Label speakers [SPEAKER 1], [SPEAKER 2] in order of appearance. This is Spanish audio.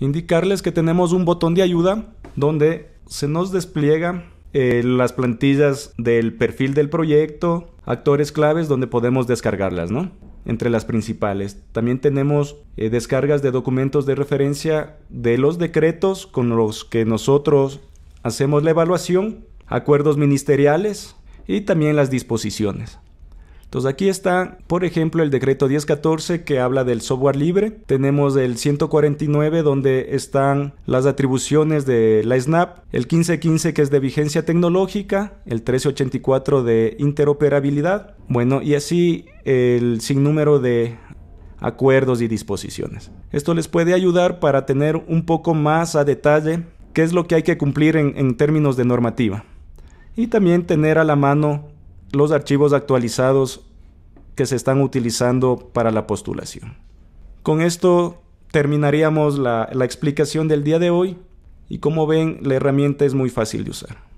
[SPEAKER 1] indicarles que tenemos un botón de ayuda donde se nos despliega eh, las plantillas del perfil del proyecto, actores claves donde podemos descargarlas, ¿no? Entre las principales. También tenemos eh, descargas de documentos de referencia de los decretos con los que nosotros hacemos la evaluación, acuerdos ministeriales y también las disposiciones. Entonces aquí está, por ejemplo, el decreto 1014 que habla del software libre. Tenemos el 149 donde están las atribuciones de la SNAP, el 1515 que es de vigencia tecnológica, el 1384 de interoperabilidad, bueno, y así el sinnúmero de acuerdos y disposiciones. Esto les puede ayudar para tener un poco más a detalle qué es lo que hay que cumplir en, en términos de normativa y también tener a la mano los archivos actualizados que se están utilizando para la postulación. Con esto terminaríamos la, explicación del día de hoy y como ven la herramienta es muy fácil de usar.